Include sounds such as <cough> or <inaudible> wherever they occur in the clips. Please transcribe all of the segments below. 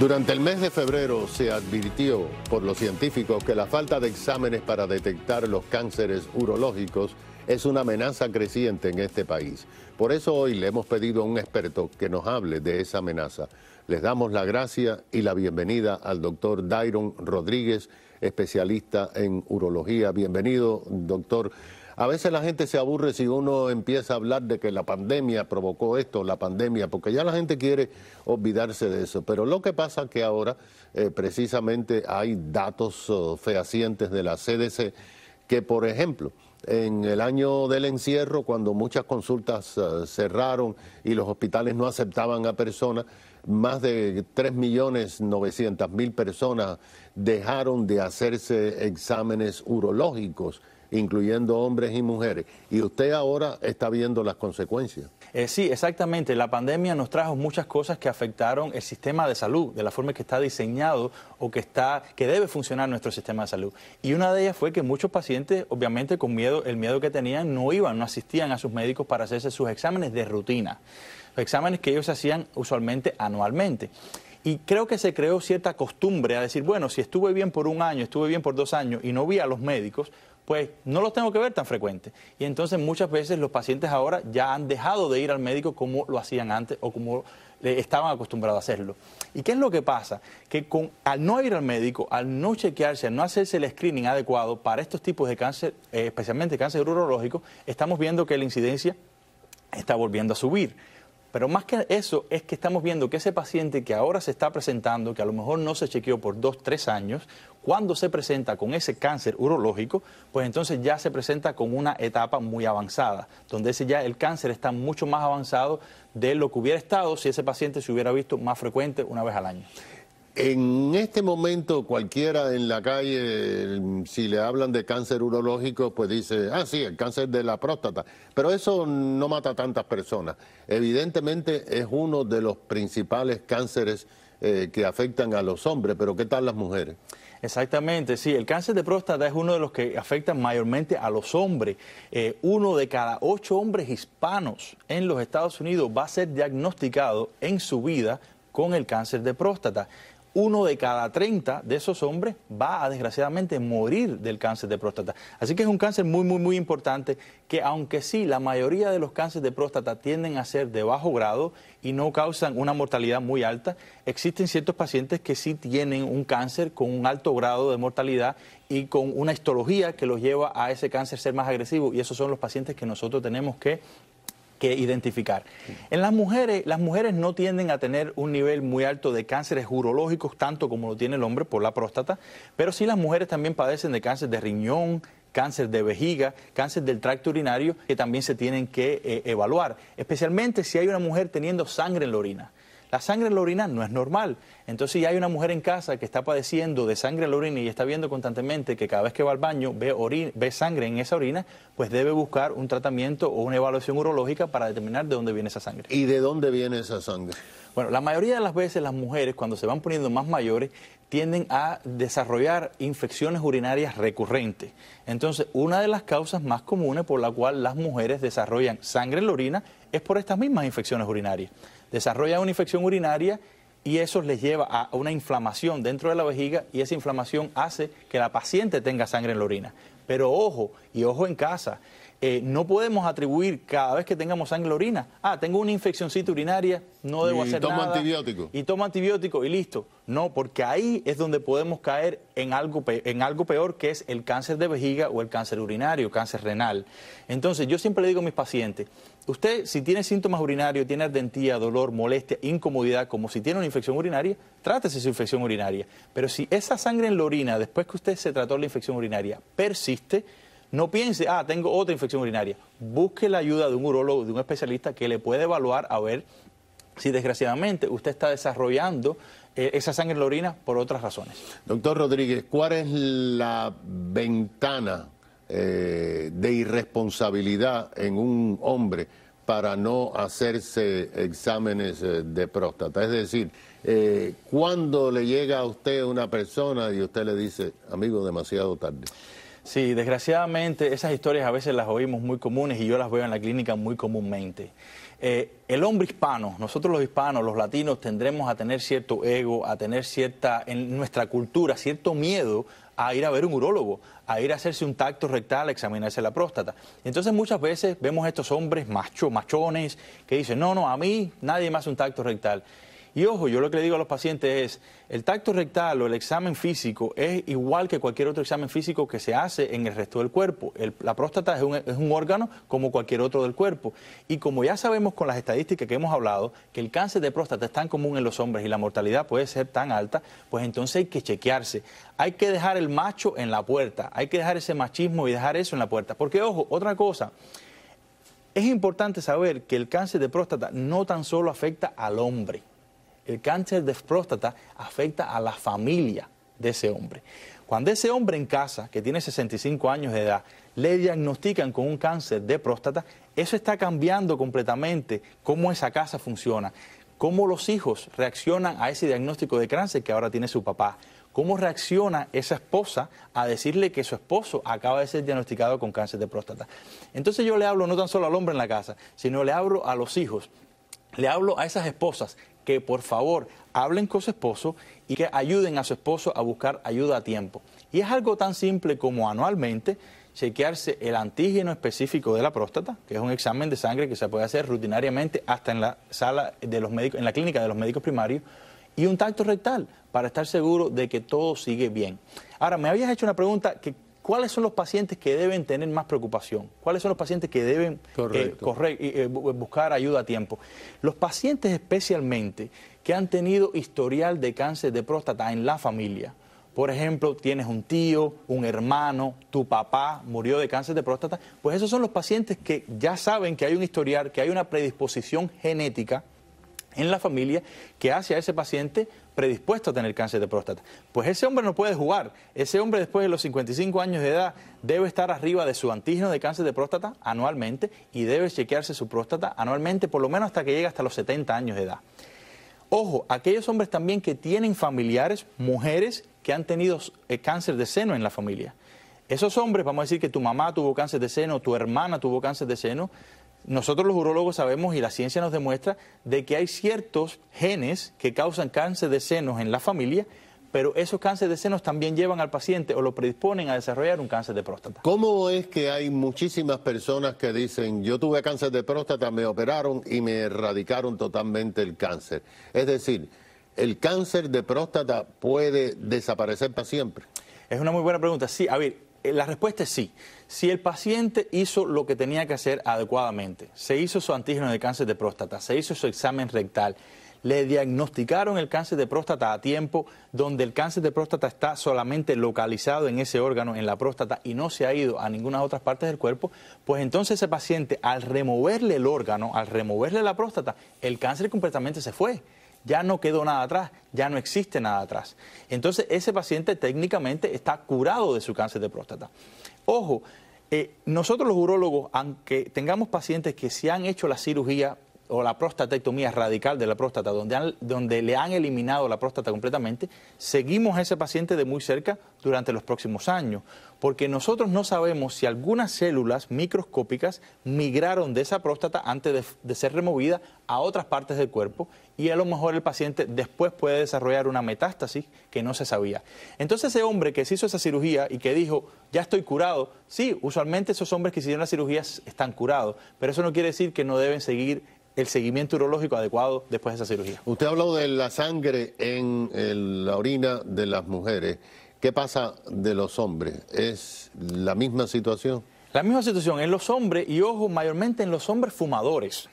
Durante el mes de febrero se advirtió por los científicos que la falta de exámenes para detectar los cánceres urológicos es una amenaza creciente en este país. Por eso hoy le hemos pedido a un experto que nos hable de esa amenaza. Les damos la gracia y la bienvenida al doctor Dairon Rodríguez, especialista en urología. Bienvenido, doctor. A veces la gente se aburre si uno empieza a hablar de que la pandemia provocó esto, la pandemia, porque ya la gente quiere olvidarse de eso. Pero lo que pasa es que ahora eh, precisamente hay datos oh, fehacientes de la CDC que, por ejemplo, en el año del encierro, cuando muchas consultas eh, cerraron y los hospitales no aceptaban a personas, más de 3.900.000 personas dejaron de hacerse exámenes urológicos incluyendo hombres y mujeres. Y usted ahora está viendo las consecuencias. Eh, sí, exactamente. La pandemia nos trajo muchas cosas que afectaron el sistema de salud, de la forma en que está diseñado o que está, que debe funcionar nuestro sistema de salud. Y una de ellas fue que muchos pacientes, obviamente con miedo, el miedo que tenían, no iban, no asistían a sus médicos para hacerse sus exámenes de rutina, exámenes que ellos hacían usualmente anualmente. Y creo que se creó cierta costumbre a decir, bueno, si estuve bien por un año, estuve bien por dos años y no vi a los médicos, pues no los tengo que ver tan frecuente. Y entonces muchas veces los pacientes ahora ya han dejado de ir al médico como lo hacían antes o como estaban acostumbrados a hacerlo. ¿Y qué es lo que pasa? Que con, al no ir al médico, al no chequearse, al no hacerse el screening adecuado para estos tipos de cáncer, eh, especialmente cáncer urológico, estamos viendo que la incidencia está volviendo a subir. Pero más que eso es que estamos viendo que ese paciente que ahora se está presentando, que a lo mejor no se chequeó por dos, tres años, cuando se presenta con ese cáncer urológico, pues entonces ya se presenta con una etapa muy avanzada, donde ese ya el cáncer está mucho más avanzado de lo que hubiera estado si ese paciente se hubiera visto más frecuente una vez al año. En este momento cualquiera en la calle, si le hablan de cáncer urológico, pues dice, ah, sí, el cáncer de la próstata. Pero eso no mata a tantas personas. Evidentemente es uno de los principales cánceres eh, que afectan a los hombres, pero ¿qué tal las mujeres? Exactamente, sí, el cáncer de próstata es uno de los que afectan mayormente a los hombres. Eh, uno de cada ocho hombres hispanos en los Estados Unidos va a ser diagnosticado en su vida con el cáncer de próstata uno de cada 30 de esos hombres va a desgraciadamente morir del cáncer de próstata. Así que es un cáncer muy, muy, muy importante que aunque sí, la mayoría de los cánceres de próstata tienden a ser de bajo grado y no causan una mortalidad muy alta, existen ciertos pacientes que sí tienen un cáncer con un alto grado de mortalidad y con una histología que los lleva a ese cáncer ser más agresivo y esos son los pacientes que nosotros tenemos que que identificar. En las mujeres, las mujeres no tienden a tener un nivel muy alto de cánceres urológicos, tanto como lo tiene el hombre por la próstata, pero sí las mujeres también padecen de cáncer de riñón, cáncer de vejiga, cáncer del tracto urinario, que también se tienen que eh, evaluar, especialmente si hay una mujer teniendo sangre en la orina. La sangre en la orina no es normal. Entonces, si hay una mujer en casa que está padeciendo de sangre en la orina y está viendo constantemente que cada vez que va al baño ve, sangre en esa orina, pues debe buscar un tratamiento o una evaluación urológica para determinar de dónde viene esa sangre. ¿Y de dónde viene esa sangre? Bueno, la mayoría de las veces las mujeres cuando se van poniendo más mayores tienden a desarrollar infecciones urinarias recurrentes. Entonces, una de las causas más comunes por la cual las mujeres desarrollan sangre en la orina es por estas mismas infecciones urinarias. Desarrolla una infección urinaria y eso les lleva a una inflamación dentro de la vejiga y esa inflamación hace que la paciente tenga sangre en la orina. Pero ojo, y ojo en casa, eh, no podemos atribuir cada vez que tengamos sangre orina, ah, tengo una infeccióncita urinaria, no debo hacer nada. Y toma antibiótico. Y toma antibiótico y listo. No, porque ahí es donde podemos caer en algo, en algo peor que es el cáncer de vejiga o el cáncer urinario, cáncer renal. Entonces, yo siempre le digo a mis pacientes, usted si tiene síntomas urinarios, tiene ardentía, dolor, molestia, incomodidad, como si tiene una infección urinaria, trátese su infección urinaria. Pero si esa sangre en la orina, después que usted se trató la infección urinaria, persiste, no piense, ah, tengo otra infección urinaria. Busque la ayuda de un urologo, de un especialista que le puede evaluar a ver si desgraciadamente usted está desarrollando eh, esa sangre en la orina por otras razones. Doctor Rodríguez, ¿cuál es la ventana eh, de irresponsabilidad en un hombre para no hacerse exámenes eh, de próstata? Es decir, cuando ¿cuándo le llega a usted una persona y usted le dice, amigo, demasiado tarde? Sí, desgraciadamente esas historias a veces las oímos muy comunes y yo las veo en la clínica muy comúnmente. Eh, el hombre hispano, nosotros los hispanos, los latinos, tendremos a tener cierto ego, a tener cierta, en nuestra cultura, cierto miedo a ir a ver un urólogo, a ir a hacerse un tacto rectal, a examinarse la próstata. Entonces muchas veces vemos a estos hombres machones, que dicen, no, no, a mí nadie más un tacto rectal. Y ojo, yo lo que le digo a los pacientes es, el tacto rectal o el examen físico es igual que cualquier otro examen físico que se hace en el resto del cuerpo. la próstata es un, es un órgano como cualquier otro del cuerpo. Y como ya sabemos con las estadísticas que hemos hablado, que el cáncer de próstata es tan común en los hombres y la mortalidad puede ser tan alta, pues entonces hay que chequearse. Hay que dejar el macho en la puerta, hay que dejar ese machismo y dejar eso en la puerta. Porque ojo, otra cosa, es importante saber que el cáncer de próstata no tan solo afecta al hombre el cáncer de próstata afecta a la familia de ese hombre. Cuando ese hombre en casa, que tiene 65 años de edad, le diagnostican con un cáncer de próstata, eso está cambiando completamente cómo esa casa funciona, cómo los hijos reaccionan a ese diagnóstico de cáncer que ahora tiene su papá, cómo reacciona esa esposa a decirle que su esposo acaba de ser diagnosticado con cáncer de próstata. Entonces yo le hablo no tan solo al hombre en la casa, sino le hablo a los hijos. Le hablo a esas esposas que por favor hablen con su esposo y que ayuden a su esposo a buscar ayuda a tiempo. Y es algo tan simple como anualmente chequearse el antígeno específico de la próstata, que es un examen de sangre que se puede hacer rutinariamente hasta en la sala de los médicos, en la clínica de los médicos primarios, y un tacto rectal para estar seguro de que todo sigue bien. Ahora, me habías hecho una pregunta que ¿Cuáles son los pacientes que deben tener más preocupación? ¿Cuáles son los pacientes que deben eh, eh, buscar ayuda a tiempo? Los pacientes especialmente que han tenido historial de cáncer de próstata en la familia, por ejemplo, tienes un tío, un hermano, tu papá murió de cáncer de próstata, pues esos son los pacientes que ya saben que hay un historial, que hay una predisposición genética en la familia que hace a ese paciente predispuesto a tener cáncer de próstata. Pues ese hombre no puede jugar. Ese hombre después de los 55 años de edad debe estar arriba de su antígeno de cáncer de próstata anualmente y debe chequearse su próstata anualmente por lo menos hasta que llegue hasta los 70 años de edad. Ojo, aquellos hombres también que tienen familiares, mujeres que han tenido eh, cáncer de seno en la familia. Esos hombres, vamos a decir que tu mamá tuvo cáncer de seno, tu hermana tuvo cáncer de seno, nosotros los urólogos sabemos y la ciencia nos demuestra de que hay ciertos genes que causan cáncer de senos en la familia, pero esos cánceres de senos también llevan al paciente o lo predisponen a desarrollar un cáncer de próstata. ¿Cómo es que hay muchísimas personas que dicen, yo tuve cáncer de próstata, me operaron y me erradicaron totalmente el cáncer? Es decir, ¿el cáncer de próstata puede desaparecer para siempre? Es una muy buena pregunta. Sí, a ver, eh, la respuesta es sí. Si el paciente hizo lo que tenía que hacer adecuadamente, se hizo su antígeno de cáncer de próstata, se hizo su examen rectal, le diagnosticaron el cáncer de próstata a tiempo, donde el cáncer de próstata está solamente localizado en ese órgano, en la próstata, y no se ha ido a ninguna otra parte del cuerpo, pues entonces ese paciente, al removerle el órgano, al removerle la próstata, el cáncer completamente se fue ya no quedó nada atrás, ya no existe nada atrás. Entonces ese paciente técnicamente está curado de su cáncer de próstata. Ojo, eh, nosotros los urólogos, aunque tengamos pacientes que se han hecho la cirugía o la prostatectomía radical de la próstata, donde, le han eliminado la próstata completamente, seguimos a ese paciente de muy cerca durante los próximos años, porque nosotros no sabemos si algunas células microscópicas migraron de esa próstata antes de ser removida a otras partes del cuerpo y a lo mejor el paciente después puede desarrollar una metástasis que no se sabía. Entonces ese hombre que se hizo esa cirugía y que dijo, ya estoy curado, sí, usualmente esos hombres que hicieron la cirugía están curados, pero eso no quiere decir que no deben seguir el seguimiento urológico adecuado después de esa cirugía. Usted ha hablado de la sangre en la orina de las mujeres. ¿Qué pasa de los hombres? ¿Es la misma situación? La misma situación en los hombres y ojo, mayormente en los hombres fumadores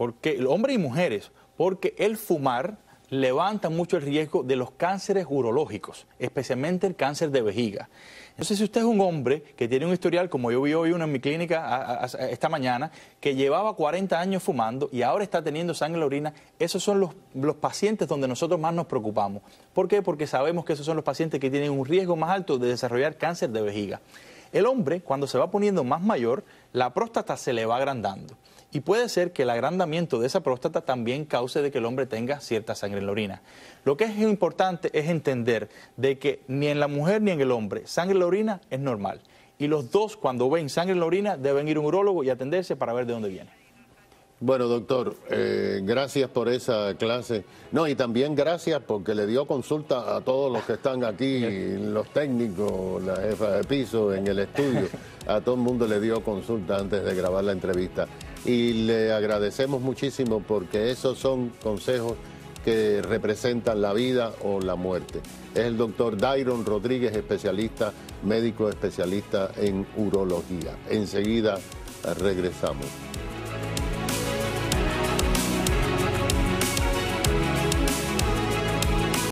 porque hombres y mujeres, porque el fumar levanta mucho el riesgo de los cánceres urológicos, especialmente el cáncer de vejiga. Entonces, si usted es un hombre que tiene un historial, como yo vi hoy uno en mi clínica esta mañana, que llevaba 40 años fumando y ahora está teniendo sangre en la orina, esos son los, los pacientes donde nosotros más nos preocupamos. ¿Por qué? Porque sabemos que esos son los pacientes que tienen un riesgo más alto de desarrollar cáncer de vejiga. El hombre, cuando se va poniendo más mayor, la próstata se le va agrandando. Y puede ser que el agrandamiento de esa próstata también cause de que el hombre tenga cierta sangre en la orina. Lo que es importante es entender de que ni en la mujer ni en el hombre sangre en la orina es normal. Y los dos, cuando ven sangre en la orina, deben ir a un urólogo y atenderse para ver de dónde viene. Bueno, doctor, eh, gracias por esa clase. No, y también gracias porque le dio consulta a todos los que están aquí, <laughs> los técnicos, la jefa de piso en el estudio. A todo el mundo le dio consulta antes de grabar la entrevista y le agradecemos muchísimo porque esos son consejos que representan la vida o la muerte. Es el doctor Dairon Rodríguez, especialista, médico especialista en urología. Enseguida regresamos.